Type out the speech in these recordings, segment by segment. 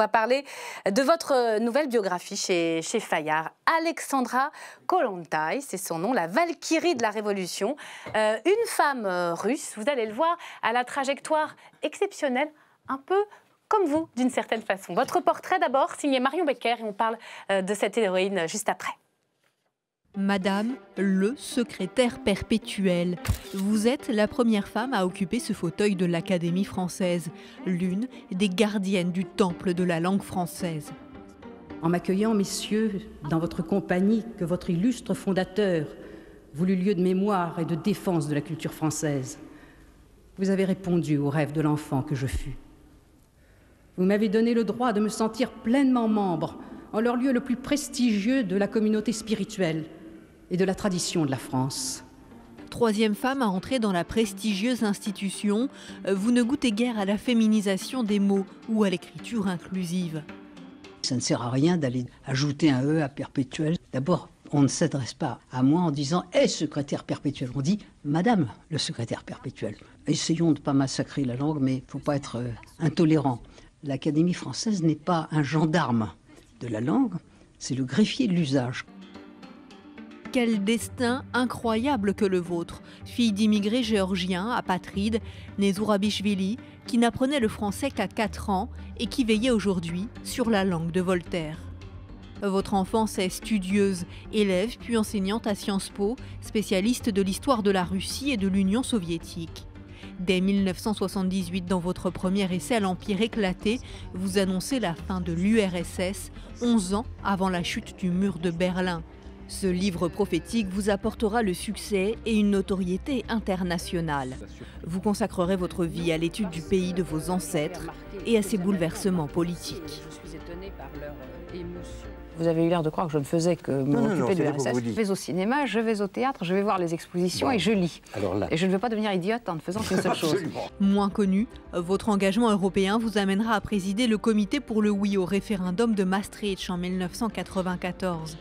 On va parler de votre euh, nouvelle biographie chez, chez Fayard. Alexandra Kolontai, c'est son nom, la Valkyrie de la Révolution. Euh, une femme euh, russe, vous allez le voir, à la trajectoire exceptionnelle, un peu comme vous, d'une certaine façon. Votre portrait d'abord, signé Marion Becker, et on parle de cette héroïne juste après. Madame le secrétaire perpétuel, vous êtes la première femme à occuper ce fauteuil de l'Académie française, l'une des gardiennes du temple de la langue française. En m'accueillant, messieurs, dans votre compagnie que votre illustre fondateur voulut lieu de mémoire et de défense de la culture française, vous avez répondu au rêve de l'enfant que je fus. Vous m'avez donné le droit de me sentir pleinement membre en leur lieu le plus prestigieux de la communauté spirituelle et de la tradition de la France. Troisième femme à entrer dans la prestigieuse institution, euh, vous ne goûtez guère à la féminisation des mots ou à l'écriture inclusive. Ça ne sert à rien d'aller ajouter un E à perpétuel. D'abord, on ne s'adresse pas à moi en disant Hé, eh, secrétaire perpétuel. On dit Madame le secrétaire perpétuel. Essayons de ne pas massacrer la langue, mais il ne faut pas être euh, intolérant. L'Académie française n'est pas un gendarme de la langue, c'est le greffier de l'usage. Quel destin incroyable que le vôtre, fille d'immigrés géorgiens, apatride, née Zourabishvili, qui n'apprenait le français qu'à 4 ans et qui veillait aujourd'hui sur la langue de Voltaire. Votre enfance est studieuse, élève puis enseignante à Sciences Po, spécialiste de l'histoire de la Russie et de l'Union soviétique. Dès 1978, dans votre premier essai à l'Empire éclaté, vous annoncez la fin de l'URSS, 11 ans avant la chute du mur de Berlin. Ce livre prophétique vous apportera le succès et une notoriété internationale. Vous consacrerez votre vie à l'étude du pays de vos ancêtres et à ses bouleversements politiques. Vous avez eu l'air de croire que je ne faisais que m'occuper de l'URSS. Je vais au cinéma, je vais au théâtre, je vais voir les expositions et je lis. Et je ne veux pas devenir idiote en ne faisant qu'une seule chose. Moins connu, votre engagement européen vous amènera à présider le comité pour le oui au référendum de Maastricht en 1994.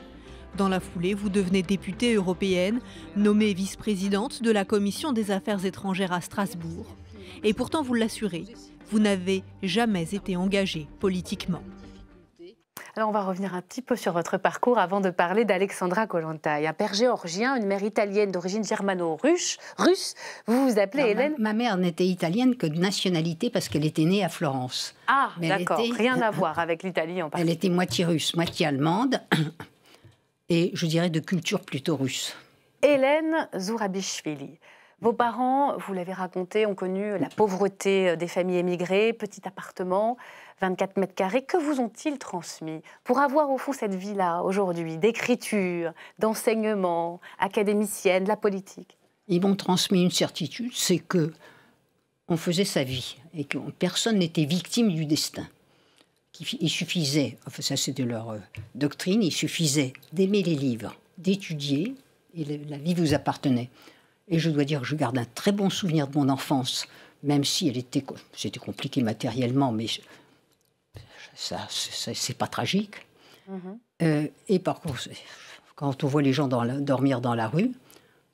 Dans la foulée, vous devenez députée européenne, nommée vice-présidente de la Commission des affaires étrangères à Strasbourg. Et pourtant, vous l'assurez, vous n'avez jamais été engagée politiquement. Alors on va revenir un petit peu sur votre parcours avant de parler d'Alexandra Kollontai. Un père géorgien, une mère italienne d'origine germano-russe, russe. Vous vous appelez Hélène ma, mère n'était italienne que de nationalité parce qu'elle était née à Florence. Ah, d'accord. Rien à voir avec l'Italie en particulier. Elle était moitié russe, moitié allemande. et je dirais de culture plutôt russe. Hélène Zourabichvili. Vos parents, vous l'avez raconté, ont connu la pauvreté des familles émigrées, petit appartement, 24 mètres carrés. Que vous ont-ils transmis pour avoir au fond cette vie-là aujourd'hui, d'écriture, d'enseignement, académicienne, de la politique Ils m'ont transmis une certitude, c'est que on faisait sa vie et que personne n'était victime du destin il suffisait, enfin ça c'est de leur euh, doctrine, il suffisait d'aimer les livres, d'étudier, et la vie vous appartenait. Et je dois dire que je garde un très bon souvenir de mon enfance, même si elle était, c'était compliqué matériellement, mais ça, c'est pas tragique. Mm-hmm. Euh, et par contre, quand on voit les gens dormir dans la rue,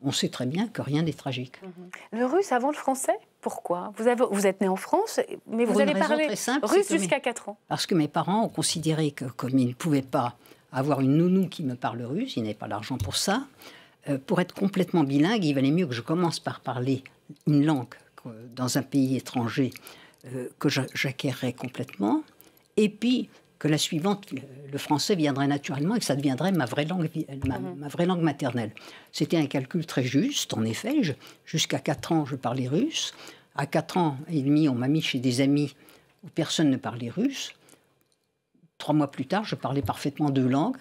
on sait très bien que rien n'est tragique. Mm-hmm. Le russe avant le français pourquoi vous, avez, vous, êtes né en France, mais vous avez parlé russe jusqu'à 4 ans. Parce que mes parents ont considéré que, comme ils ne pouvaient pas avoir une nounou qui me parle russe, ils n'avaient pas l'argent pour ça, euh, pour être complètement bilingue, il valait mieux que je commence par parler une langue dans un pays étranger euh, que j'acquérais complètement. Et puis, que la suivante, le, français viendrait naturellement et que ça deviendrait ma vraie langue, mhm. vraie langue maternelle. C'était un calcul très juste, en effet. Jusqu'à 4 ans, je parlais russe. À 4 ans et demi, on m'a mis chez des amis où personne ne parlait russe. Trois mois plus tard, je parlais parfaitement deux langues.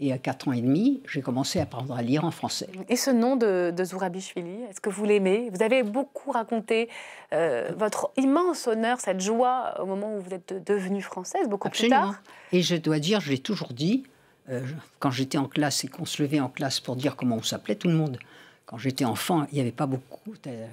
Et à 4 ans et demi, j'ai commencé à apprendre à lire en français. Et ce nom de, de Zourabichvili, est-ce que vous l'aimez Vous avez beaucoup raconté euh, votre immense honneur, cette joie au moment où vous êtes devenue française, beaucoup plus tard. Et je dois dire, je l'ai toujours dit, euh, quand j'étais en classe et qu'on se levait en classe pour dire comment on s'appelait, tout le monde. Quand j'étais enfant, il n'y avait pas beaucoup, euh,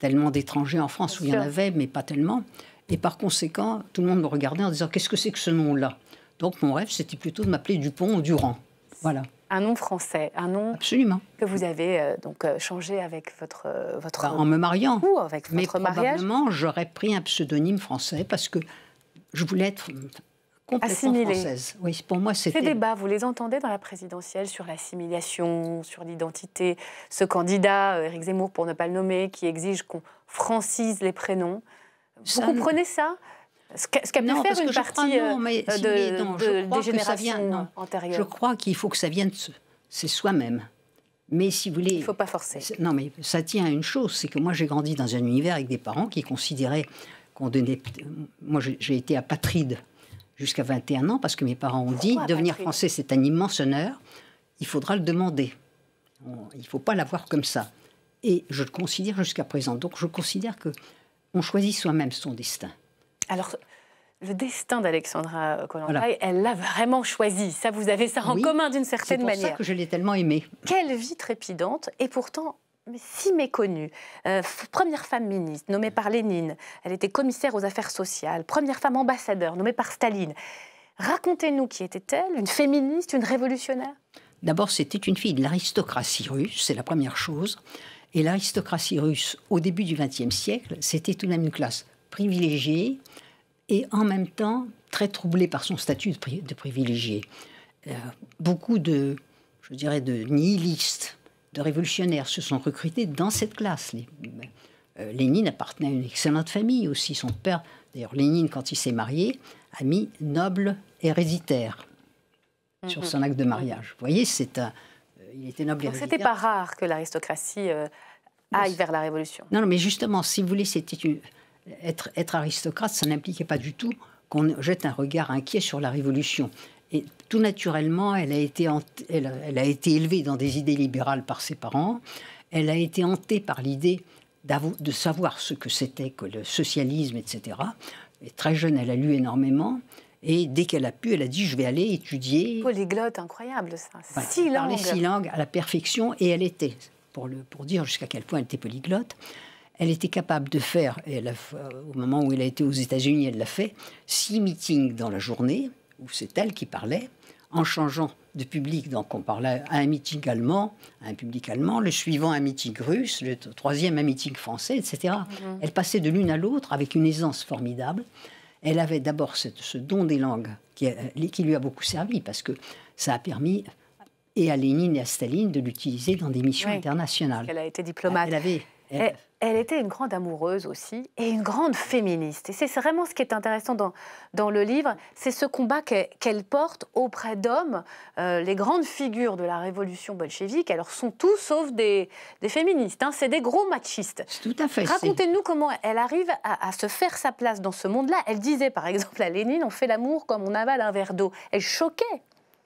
tellement d'étrangers en France, où il y en avait, mais pas tellement. Et par conséquent, tout le monde me regardait en disant Qu'est-ce que c'est que ce nom-là donc mon rêve, c'était plutôt de m'appeler Dupont ou Durand. Voilà. Un nom français, un nom que vous avez euh, donc euh, changé avec votre euh, votre bah, en me mariant ou avec Mais mariage. Probablement, j'aurais pris un pseudonyme français parce que je voulais être complètement française. Oui, pour moi, c'était. Ces débats, vous les entendez dans la présidentielle sur l'assimilation, sur l'identité. Ce candidat, Éric Zemmour, pour ne pas le nommer, qui exige qu'on francise les prénoms. Vous comprenez ça ce qu'a a pu faire une partie de, des générations vient, antérieures. Je crois qu'il faut que ça vienne, c'est soi-même. Mais si vous voulez. Il ne faut pas forcer. Non, mais ça tient à une chose c'est que moi, j'ai grandi dans un univers avec des parents qui considéraient qu'on donnait. Moi, j'ai été apatride jusqu'à 21 ans parce que mes parents ont dit devenir français, c'est un immense honneur, il faudra le demander. Il ne faut pas l'avoir comme ça. Et je le considère jusqu'à présent. Donc, je considère que on choisit soi-même son destin. Alors, le destin d'Alexandra Kollontai, euh, elle l'a vraiment choisi. Ça, vous avez ça en commun d'une certaine manière. C'est pour ça que je l'ai tellement aimée. Quelle vie trépidante et pourtant si méconnue. Euh, première femme ministre, nommée par Lénine. Elle était commissaire aux affaires sociales. Première femme ambassadeur, nommée par Staline. Racontez-nous qui était-elle Une féministe Une révolutionnaire D'abord, c'était une fille de l'aristocratie russe, c'est la première chose. Et l'aristocratie russe, au début du XXe siècle, c'était tout de même une classe privilégié et en même temps très troublé par son statut de, privilégié. Euh, beaucoup de, je dirais, de nihilistes, de révolutionnaires se sont recrutés dans cette classe. Euh, Lénine appartenait à une excellente famille aussi. Son père, d'ailleurs, Lénine, quand il s'est marié, a mis noble héréditaire mhm. sur son acte de mariage. Vous voyez, c'est un. Euh, il était noble Donc C'était pas rare que l'aristocratie aille vers la révolution. Non, non, mais justement, si vous voulez, c'était une être, aristocrate, ça n'impliquait pas du tout qu'on jette un regard inquiet sur la Révolution. Et tout naturellement, elle a, été élevée dans des idées libérales par ses parents. Elle a été hantée par l'idée de savoir ce que c'était que le socialisme, etc. Et très jeune, elle a lu énormément. Et dès qu'elle a pu, elle a dit Je vais aller étudier. Polyglotte, incroyable ça. six langues. six langues à la perfection, et elle était, pour dire jusqu'à quel point elle était polyglotte elle était capable de faire, euh, au moment où elle a été aux États-Unis, elle l'a fait, six meetings dans la journée, où c'est elle qui parlait, en changeant de public. Donc on parlait à un meeting allemand, à un public allemand, le suivant un meeting russe, le troisième un meeting français, etc. Mhm. Elle passait de l'une à l'autre avec une aisance formidable. Elle avait d'abord ce, don des langues euh, qui, lui a beaucoup servi parce que ça a permis et à Lénine et à Staline de l'utiliser dans des missions internationales. Elle a été diplomate. Elle avait, eh, elle était une grande amoureuse aussi et une grande féministe. Et c'est vraiment ce qui est intéressant dans, dans le livre, c'est ce combat qu'elle porte auprès d'hommes. Euh, les grandes figures de la révolution bolchevique, alors sont tous sauf des, féministes, hein. c'est des gros machistes. Racontez-nous comment elle arrive à, se faire sa place dans ce monde-là. Elle disait par exemple à Lénine, on fait l'amour comme on avale un verre d'eau. Elle choquait.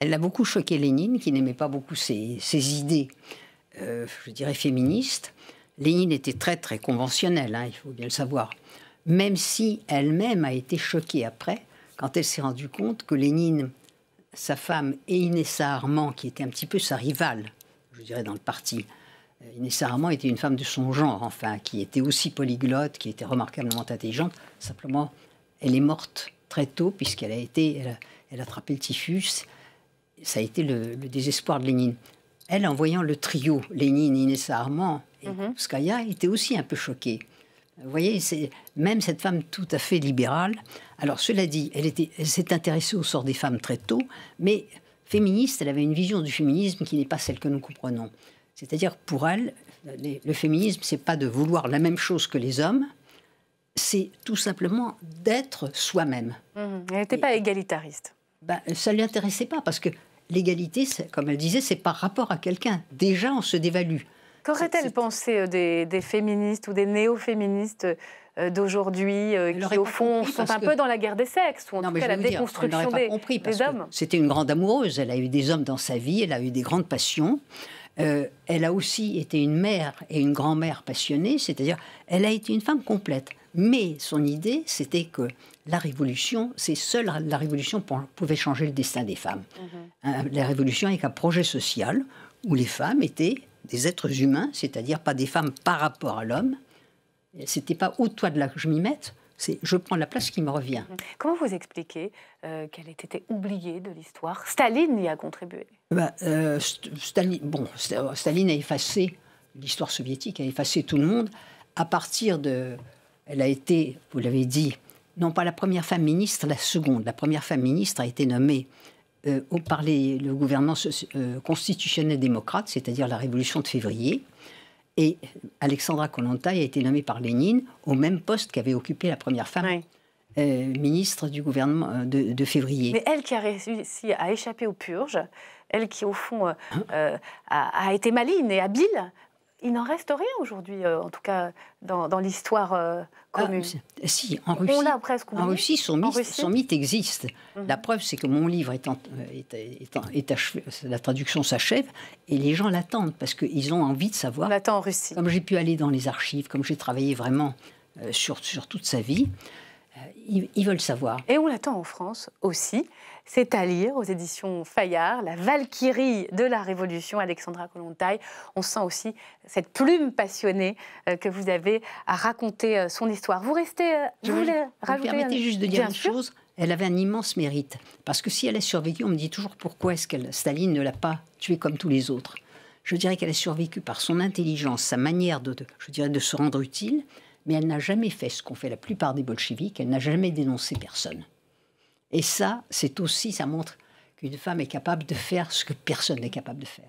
Elle a beaucoup choqué Lénine, qui n'aimait pas beaucoup ses, idées, euh, je dirais, féministes. Lénine était très très conventionnelle, hein, il faut bien le savoir, même si elle-même a été choquée après, quand elle s'est rendue compte que Lénine, sa femme et Inessa Armand, qui était un petit peu sa rivale, je dirais dans le parti, euh, Inessa Armand était une femme de son genre, enfin, qui était aussi polyglotte, qui était remarquablement intelligente, simplement, elle est morte très tôt, puisqu'elle a été, elle a, attrapé le typhus, ça a été le, le désespoir de Lénine. Elle, en voyant le trio, Lénine, Inessa Armand, et mhm. Skaya était aussi un peu choquée. Vous voyez, c'est même cette femme tout à fait libérale. Alors cela dit, elle, s'est intéressée au sort des femmes très tôt, mais féministe, elle avait une vision du féminisme qui n'est pas celle que nous comprenons. C'est-à-dire pour elle, le féminisme, c'est pas de vouloir la même chose que les hommes, c'est tout simplement d'être soi-même. Mhm. Elle n'était pas égalitariste. Ben, ça ne l'intéressait pas parce que l'égalité, comme elle disait, c'est par rapport à quelqu'un. Déjà, on se dévalue. Qu'aurait-elle pensé euh, des, féministes ou des néo-féministes euh, d'aujourd'hui euh, qui, au fond, sont un peu dans la guerre des sexes, ou en tout cas la déconstruction des, hommes C'était une grande amoureuse, elle a eu des hommes dans sa vie, elle a eu des grandes passions. elle a aussi été une mère et une grand-mère passionnée, c'est-à-dire elle a été une femme complète. Mais son idée, c'était que la révolution, c'est seule la révolution pour, pouvait changer le destin des femmes. Mhm. la révolution est un projet social où les femmes étaient des êtres humains, c'est-à-dire pas des femmes par rapport à l'homme. C'était pas au toi de là que je m'y mette, c'est je prends la place qui me revient. Comment vous expliquez euh, qu'elle ait été oubliée de l'histoire Staline y a contribué. Bah, euh, Staline, bon, euh, Staline a effacé l'histoire soviétique, a effacé tout le monde. À partir de, elle a été, vous l'avez dit, non pas la première femme ministre, la seconde. La première femme ministre a été nommée euh, par le gouvernement euh, constitutionnel démocrate, c'est-à-dire la révolution de février. Et Alexandra Kolontai a été nommée par Lénine au même poste qu'avait occupé la première femme. Euh, ministre du gouvernement de, février. Mais elle qui a réussi à échapper aux purges, elle qui au fond hein a, a, été maligne et habile il n'en reste rien aujourd'hui, euh, en tout cas dans, l'histoire euh, ah, commune. Eh, si, en Russie, presque son mythe, existe. Mhm. La preuve, c'est que mon livre est, euh, la traduction s'achève et les gens l'attendent parce qu'ils ont envie de savoir. On en Russie. Comme j'ai pu aller dans les archives, comme j'ai travaillé vraiment sur toute sa vie. Euh, ils, veulent savoir. Et on l'attend en France aussi. C'est à lire aux éditions Fayard, La Valkyrie de la Révolution, Alexandra Colontaille. On sent aussi cette plume passionnée euh, que vous avez à raconter euh, son histoire. Vous restez. Je vous permettez juste de dire une chose. Elle avait un immense mérite. Parce que si elle a survécu, on me dit toujours pourquoi est-ce que Staline ne l'a pas tuée comme tous les autres. Je dirais qu'elle a survécu par son intelligence, sa manière de, je dirais, de se rendre utile, mais elle n'a jamais fait ce qu'ont fait la plupart des bolcheviques, elle n'a jamais dénoncé personne. Et ça, c'est aussi, ça montre qu'une femme est capable de faire ce que personne n'est capable de faire.